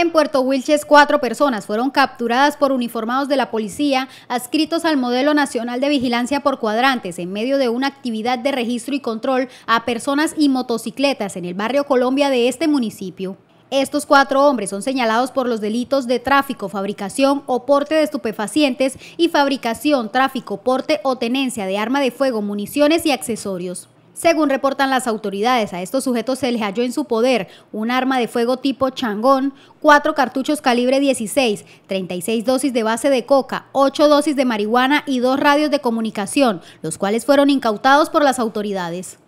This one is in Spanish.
En Puerto Wilches, cuatro personas fueron capturadas por uniformados de la policía adscritos al Modelo Nacional de Vigilancia por Cuadrantes en medio de una actividad de registro y control a personas y motocicletas en el barrio Colombia de este municipio. Estos cuatro hombres son señalados por los delitos de tráfico, fabricación o porte de estupefacientes y fabricación, tráfico, porte o tenencia de arma de fuego, municiones y accesorios. Según reportan las autoridades, a estos sujetos se les halló en su poder un arma de fuego tipo changón, cuatro cartuchos calibre 16, 36 dosis de base de coca, 8 dosis de marihuana y dos radios de comunicación, los cuales fueron incautados por las autoridades.